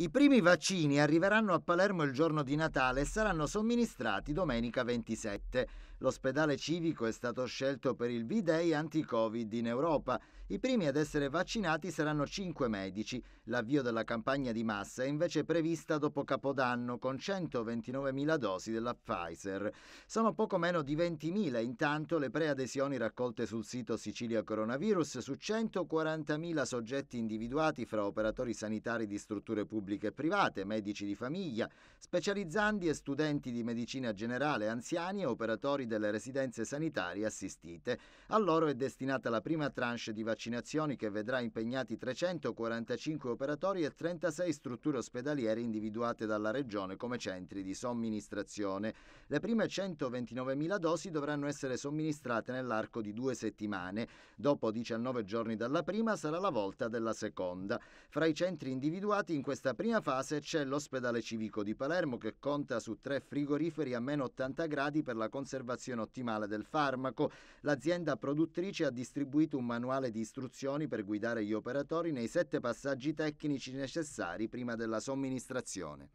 I primi vaccini arriveranno a Palermo il giorno di Natale e saranno somministrati domenica 27. L'ospedale civico è stato scelto per il V-Day anti-Covid in Europa. I primi ad essere vaccinati saranno 5 medici. L'avvio della campagna di massa è invece prevista dopo Capodanno con 129.000 dosi della Pfizer. Sono poco meno di 20.000 intanto le preadesioni raccolte sul sito Sicilia Coronavirus su 140.000 soggetti individuati fra operatori sanitari di strutture pubbliche pubbliche e private, medici di famiglia, specializzandi e studenti di medicina generale, anziani e operatori delle residenze sanitarie assistite. A loro è destinata la prima tranche di vaccinazioni che vedrà impegnati 345 operatori e 36 strutture ospedaliere individuate dalla Regione come centri di somministrazione. Le prime 129.000 dosi dovranno essere somministrate nell'arco di due settimane. Dopo 19 giorni dalla prima sarà la volta della seconda. Fra i centri individuati in questa prima fase c'è l'ospedale civico di Palermo che conta su tre frigoriferi a meno 80 gradi per la conservazione ottimale del farmaco. L'azienda produttrice ha distribuito un manuale di istruzioni per guidare gli operatori nei sette passaggi tecnici necessari prima della somministrazione.